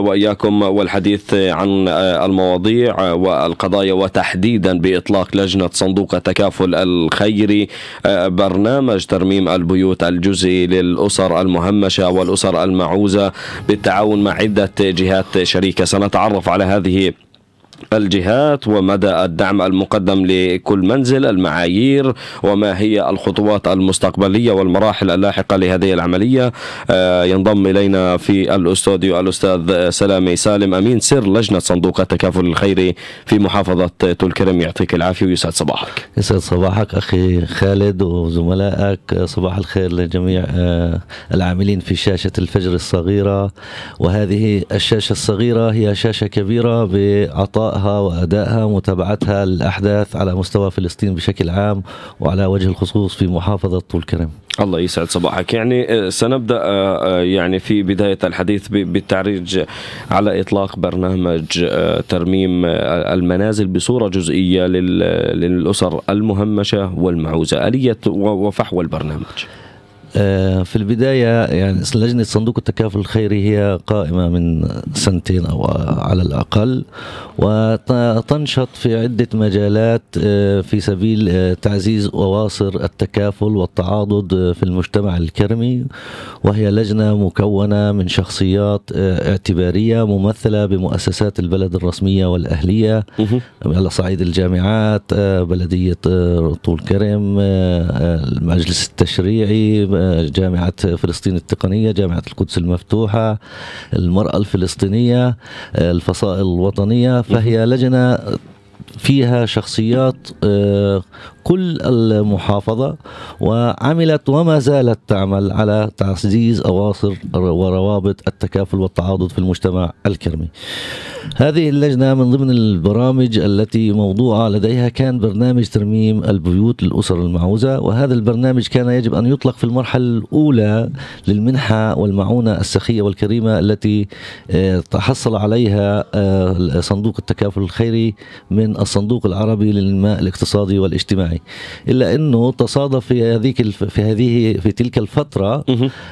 واياكم والحديث عن المواضيع والقضايا وتحديدا باطلاق لجنه صندوق التكافل الخيري برنامج ترميم البيوت الجزئي للاسر المهمشه والاسر المعوزه بالتعاون مع عده جهات شريكه سنتعرف على هذه الجهات ومدى الدعم المقدم لكل منزل المعايير وما هي الخطوات المستقبلية والمراحل اللاحقة لهذه العملية آه، ينضم إلينا في الأستوديو الأستاذ سلامي سالم أمين سر لجنة صندوق التكافل الخيري في محافظة تل كرم يعطيك العافية ويسعد صباحك يسعد صباحك أخي خالد وزملائك صباح الخير لجميع آه، العاملين في شاشة الفجر الصغيرة وهذه الشاشة الصغيرة هي شاشة كبيرة بعطاء إجراءها وأدائها ومتابعتها للأحداث على مستوى فلسطين بشكل عام وعلى وجه الخصوص في محافظة طول كرم الله يسعد صباحك يعني آه، سنبدأ آه، آه، يعني في بداية الحديث بالتعريج على إطلاق برنامج ترميم المنازل بصورة جزئية للأسر المهمشة والمعوزة آلية وفحوى البرنامج آه، في البداية يعني لجنة صندوق التكافل الخيري هي قائمة من سنتين أو على الأقل وتنشط في عدة مجالات آه، في سبيل آه، تعزيز أواصر التكافل والتعاضد في المجتمع الكرمي وهي لجنة مكونة من شخصيات اعتبارية ممثلة بمؤسسات البلد الرسمية والأهلية على صعيد الجامعات بلدية طول كرم المجلس التشريعي جامعة فلسطين التقنية جامعة القدس المفتوحة المرأة الفلسطينية الفصائل الوطنية فهي لجنة فيها شخصيات آه، كل المحافظة وعملت وما زالت تعمل على تعزيز أواصر وروابط التكافل والتعاضد في المجتمع الكرمي هذه اللجنة من ضمن البرامج التي موضوعة لديها كان برنامج ترميم البيوت للأسر المعوزة وهذا البرنامج كان يجب أن يطلق في المرحلة الأولى للمنحة والمعونة السخية والكريمة التي آه، تحصل عليها آه، صندوق التكافل الخيري من الصندوق العربي للماء الاقتصادي والاجتماعي الصناعي الا انه تصادف في هذيك في هذه في تلك الفتره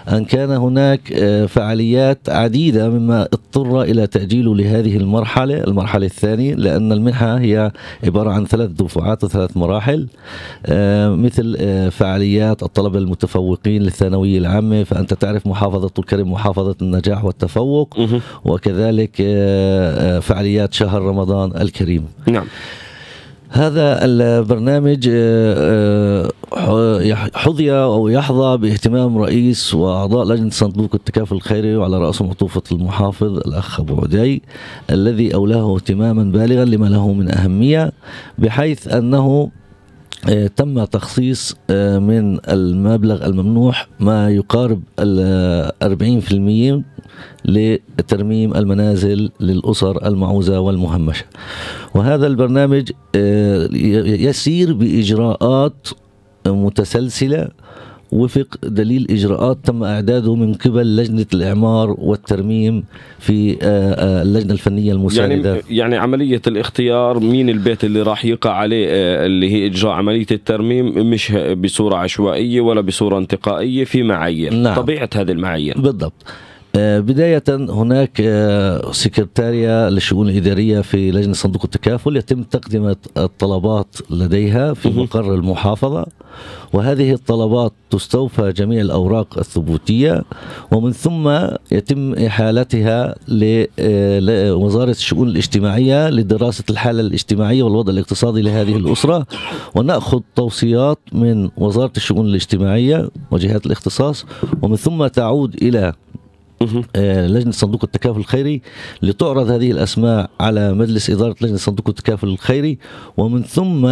ان كان هناك آه، فعاليات عديده مما اضطر الى تاجيله لهذه المرحله المرحله الثانيه لان المنحه هي عباره عن ثلاث دفعات وثلاث مراحل آه، مثل آه، فعاليات الطلبه المتفوقين للثانويه العامه فانت تعرف محافظه الكريم محافظه النجاح والتفوق وكذلك فعاليات شهر رمضان الكريم نعم هذا البرنامج آه، آه، حظي او يحظى باهتمام رئيس واعضاء لجنه صندوق التكافل الخيري وعلى راسهم عطوفه المحافظ الاخ ابو عدي الذي اولاه اهتماما بالغا لما له من اهميه بحيث انه آه، تم تخصيص آه، من المبلغ الممنوح ما يقارب 40% آه، لترميم المنازل للأسر المعوزة والمهمشة وهذا البرنامج يسير بإجراءات متسلسلة وفق دليل إجراءات تم إعداده من قبل لجنة الإعمار والترميم في آه، آه، اللجنة الفنية يعني المسانده يعني, يعني عملية الاختيار مين البيت اللي راح يقع عليه آه، اللي هي إجراء عملية الترميم مش بصورة عشوائية ولا بصورة انتقائية في معايير نعم. طبيعة هذه المعايير بالضبط آه، بداية هناك آه، سكرتارية للشؤون الإدارية في لجنة صندوق التكافل يتم تقديم الطلبات لديها في مقر المحافظة وهذه الطلبات تستوفى جميع الأوراق الثبوتية ومن ثم يتم إحالتها لوزارة آه، الشؤون الاجتماعية لدراسة الحالة الاجتماعية والوضع الاقتصادي لهذه الأسرة ونأخذ توصيات من وزارة الشؤون الاجتماعية وجهات الاختصاص ومن ثم تعود إلى آه، لجنه صندوق التكافل الخيري لتعرض هذه الاسماء على مجلس اداره لجنه صندوق التكافل الخيري ومن ثم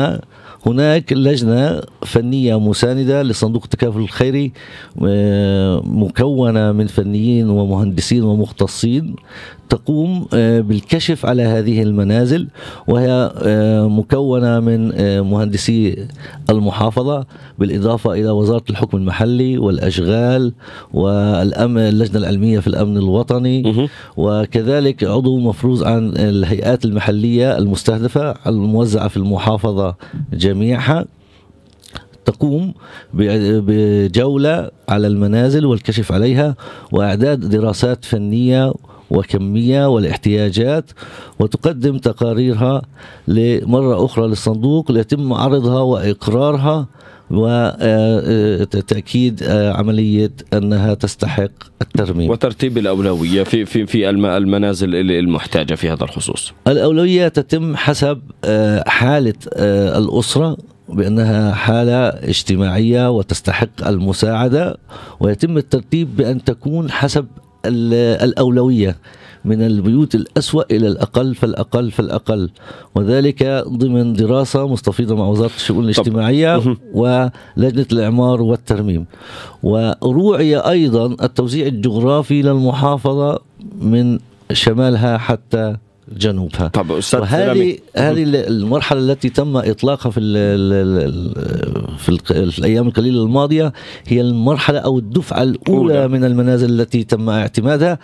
هناك لجنة فنية مساندة لصندوق التكافل الخيري آه، مكونة من فنيين ومهندسين ومختصين تقوم آه، بالكشف على هذه المنازل وهي آه، مكونة من مهندسي المحافظة بالإضافة إلى وزارة الحكم المحلي والأشغال والأمن اللجنة العلمية في الأمن الوطني وكذلك عضو مفروض عن الهيئات المحلية المستهدفة الموزعة في المحافظة جميعا جميعها تقوم بجولة على المنازل والكشف عليها وإعداد دراسات فنية وكمية والاحتياجات وتقدم تقاريرها لمرة أخرى للصندوق ليتم عرضها وإقرارها وتاكيد آه، عمليه انها تستحق الترميم وترتيب الاولويه في في في المنازل المحتاجه في هذا الخصوص الاولويه تتم حسب آه، حاله آه، الاسره بانها حاله اجتماعيه وتستحق المساعده ويتم الترتيب بان تكون حسب الأولوية من البيوت الأسوأ إلى الأقل فالأقل فالأقل وذلك ضمن دراسة مستفيضة مع وزارة الشؤون الاجتماعية ولجنة الإعمار والترميم وروعي أيضا التوزيع الجغرافي للمحافظة من شمالها حتى جنوبها طب استاذ هذه المرحله التي تم اطلاقها في الـ في, الـ في, الـ في الايام القليله الماضيه هي المرحله او الدفعه الاولى أولى. من المنازل التي تم اعتمادها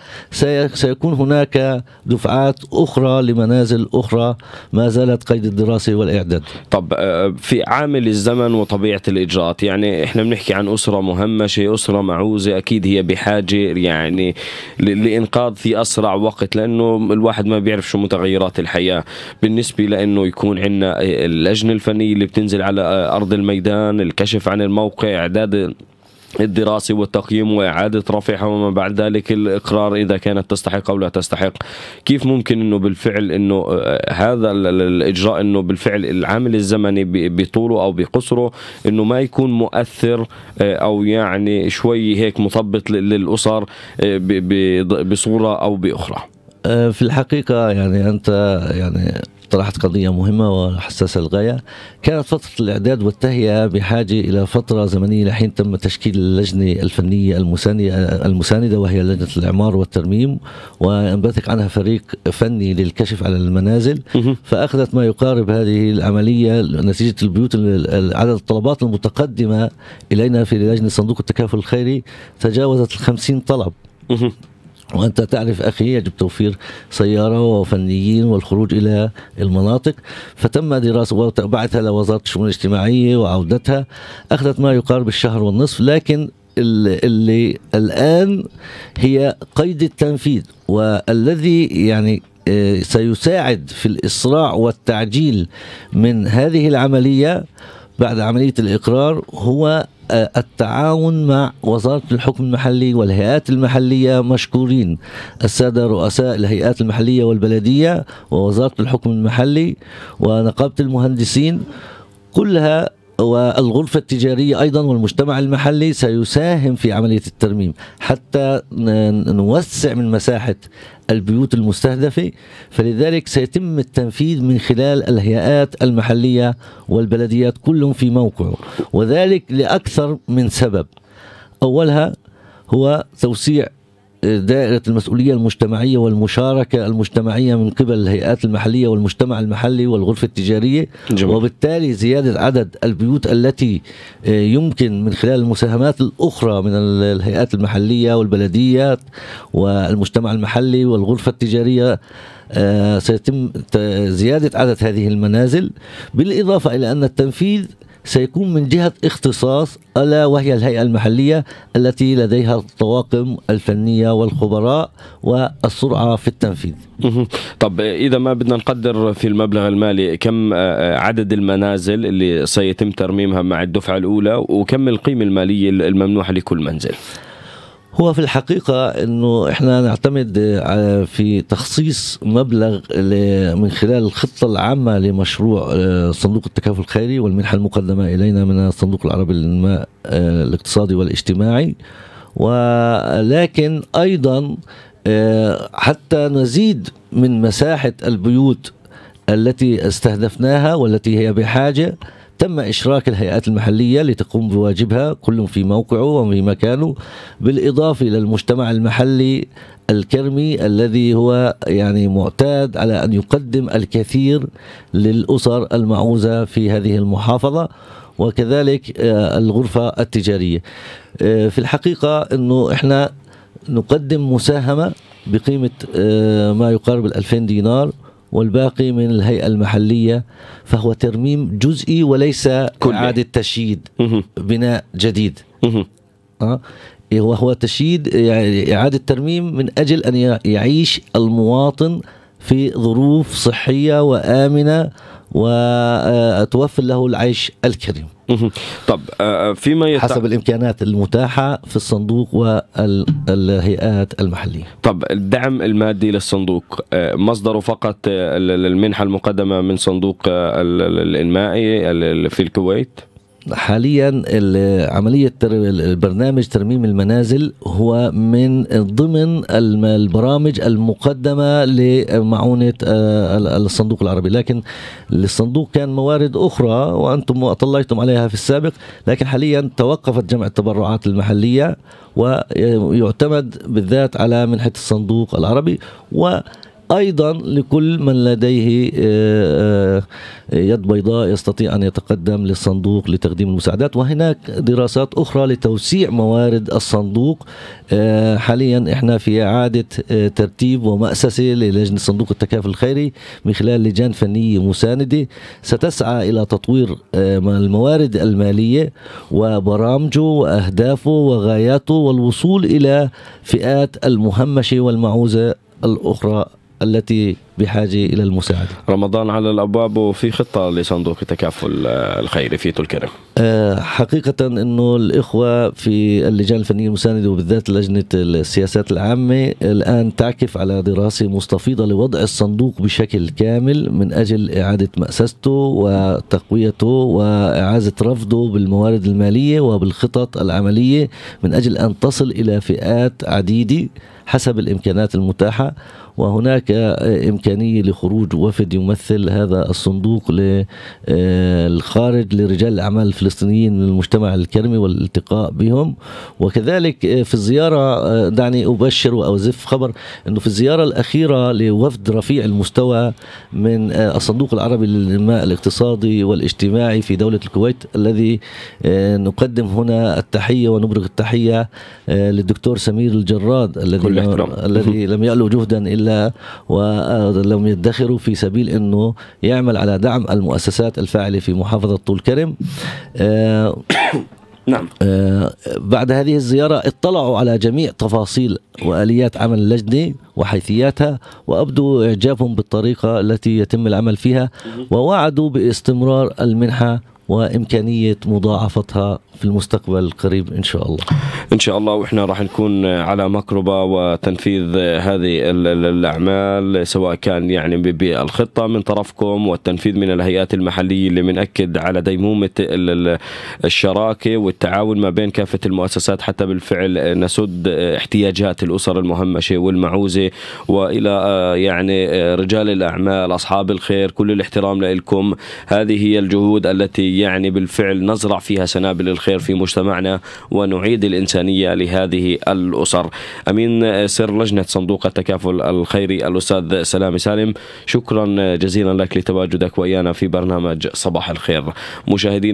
سيكون هناك دفعات اخرى لمنازل اخرى ما زالت قيد الدراسه والاعداد طب آه، في عامل الزمن وطبيعه الاجراءات يعني احنا بنحكي عن اسره مهمشه اسره معوزه اكيد هي بحاجه يعني لانقاذ في اسرع وقت لانه الواحد ما بيعرف شو متغيرات الحياه بالنسبه لانه يكون عندنا اللجنه الفنيه اللي بتنزل على ارض الميدان الكشف عن الموقع اعداد الدراسة والتقييم وإعادة رفعها وما بعد ذلك الإقرار إذا كانت تستحق أو لا تستحق كيف ممكن أنه بالفعل أنه هذا الإجراء أنه بالفعل العامل الزمني بطوله أو بقصره أنه ما يكون مؤثر آه، أو يعني شوي هيك مثبط للأسر آه، بصورة أو بأخرى آه، في الحقيقة يعني أنت يعني طرحت قضية مهمة وحساسة للغاية كانت فترة الإعداد والتهيئة بحاجة إلى فترة زمنية لحين تم تشكيل اللجنة الفنية المساندة وهي لجنة الإعمار والترميم وأنبثق عنها فريق فني للكشف على المنازل فأخذت ما يقارب هذه العملية نتيجة البيوت عدد الطلبات المتقدمة إلينا في لجنة صندوق التكافل الخيري تجاوزت الخمسين طلب وأنت تعرف أخي يجب توفير سيارة وفنيين والخروج إلى المناطق فتم دراسة وبعثها لوزارة الشؤون الاجتماعية وعودتها أخذت ما يقارب الشهر والنصف لكن اللي الآن هي قيد التنفيذ والذي يعني آه، سيساعد في الإسراع والتعجيل من هذه العملية بعد عملية الإقرار هو آه، التعاون مع وزارة الحكم المحلي والهيئات المحلية مشكورين السادة رؤساء الهيئات المحلية والبلدية ووزارة الحكم المحلي ونقابة المهندسين كلها والغرفة التجارية أيضا والمجتمع المحلي سيساهم في عملية الترميم حتى نوسع من مساحة البيوت المستهدفة فلذلك سيتم التنفيذ من خلال الهيئات المحلية والبلديات كلهم في موقعه وذلك لأكثر من سبب أولها هو توسيع دائرة المسؤولية المجتمعية والمشاركة المجتمعية من قبل الهيئات المحلية والمجتمع المحلي والغرفة التجارية جميل. وبالتالي زيادة عدد البيوت التي آه، يمكن من خلال المساهمات الأخرى من الهيئات المحلية والبلديات والمجتمع المحلي والغرفة التجارية آه، سيتم زيادة عدد هذه المنازل بالإضافة إلى أن التنفيذ سيكون من جهة اختصاص ألا وهي الهيئة المحلية التي لديها الطواقم الفنية والخبراء والسرعة في التنفيذ طب إذا ما بدنا نقدر في المبلغ المالي كم آه، آه، عدد المنازل اللي سيتم ترميمها مع الدفعة الأولى وكم القيمة المالية الممنوحة لكل منزل هو في الحقيقة أنه إحنا نعتمد آه، في تخصيص مبلغ من خلال الخطة العامة لمشروع آه، صندوق التكافل الخيري والمنحة المقدمة إلينا من الصندوق العربي للنماء آه، الاقتصادي والاجتماعي ولكن أيضا حتى نزيد من مساحة البيوت التي استهدفناها والتي هي بحاجة تم إشراك الهيئات المحلية لتقوم بواجبها كل في موقعه وفي مكانه بالإضافة إلى المجتمع المحلي الكرمي الذي هو يعني معتاد على أن يقدم الكثير للأسر المعوزة في هذه المحافظة وكذلك آه، الغرفة التجارية آه، في الحقيقة أنه إحنا نقدم مساهمة بقيمة آه، ما يقارب ال 2000 دينار والباقي من الهيئة المحلية فهو ترميم جزئي وليس إعادة تشييد بناء جديد آه. إيه، وهو تشييد يعني إعادة ترميم من أجل أن يعيش المواطن في ظروف صحية وآمنة وتوفر له العيش الكريم طب آه، آه، فيما يتع... حسب الامكانات المتاحه في الصندوق والهيئات المحليه طب الدعم المادي للصندوق آه، مصدره فقط المنحه المقدمه من صندوق الانمائي في الكويت حاليا عملية برنامج ترميم المنازل هو من ضمن البرامج المقدمة لمعونة آه، الصندوق العربي لكن للصندوق كان موارد أخرى وأنتم أطلعتم عليها في السابق لكن حاليا توقفت جمع التبرعات المحلية ويعتمد بالذات على منحة الصندوق العربي و أيضا لكل من لديه آه، آه، يد بيضاء يستطيع أن يتقدم للصندوق لتقديم المساعدات وهناك دراسات أخرى لتوسيع موارد الصندوق آه، حاليا إحنا في إعادة ترتيب ومأسسة للجنة صندوق التكافل الخيري من خلال لجان فنية مساندة ستسعى إلى تطوير الموارد المالية وبرامجه وأهدافه وغاياته والوصول إلى فئات المهمشة والمعوزة الأخرى التي بحاجة إلى المساعدة رمضان على الأبواب وفي خطة لصندوق التكافل الخيري في كرم آه، حقيقة أنه الإخوة في اللجان الفنية المساندة وبالذات لجنة السياسات العامة الآن تعكف على دراسة مستفيضة لوضع الصندوق بشكل كامل من أجل إعادة مأسسته وتقويته وإعازة رفضه بالموارد المالية وبالخطط العملية من أجل أن تصل إلى فئات عديدة حسب الامكانات المتاحه وهناك امكانيه لخروج وفد يمثل هذا الصندوق للخارج آه، لرجال الاعمال الفلسطينيين من المجتمع الكرمي والالتقاء بهم وكذلك آه، في الزياره آه، دعني ابشر واوزف خبر انه في الزياره الاخيره لوفد رفيع المستوى من الصندوق العربي للانماء الاقتصادي والاجتماعي في دوله الكويت الذي نقدم هنا التحيه ونبرق التحيه للدكتور سمير الجراد الذي الاحترام الذي لم يألو جهدا إلا ولم يدخروا في سبيل أنه يعمل على دعم المؤسسات الفاعلة في محافظة طول كرم آه، نعم آه بعد هذه الزيارة اطلعوا على جميع تفاصيل وآليات عمل اللجنة وحيثياتها وأبدوا إعجابهم بالطريقة التي يتم العمل فيها ووعدوا باستمرار المنحة وامكانيه مضاعفتها في المستقبل القريب ان شاء الله. ان شاء الله واحنا راح نكون على مقربه وتنفيذ هذه الاعمال سواء كان يعني بالخطه من طرفكم والتنفيذ من الهيئات المحليه اللي بناكد على ديمومه الشراكه والتعاون ما بين كافه المؤسسات حتى بالفعل نسد احتياجات الاسر المهمشه والمعوزه والى آه، يعني آه، رجال الاعمال اصحاب الخير كل الاحترام لكم هذه هي الجهود التي يعني بالفعل نزرع فيها سنابل الخير في مجتمعنا ونعيد الإنسانية لهذه الأسر أمين سر لجنة صندوق التكافل الخيري الأستاذ سلام سالم شكرا جزيلا لك لتواجدك وإيانا في برنامج صباح الخير مشاهدينا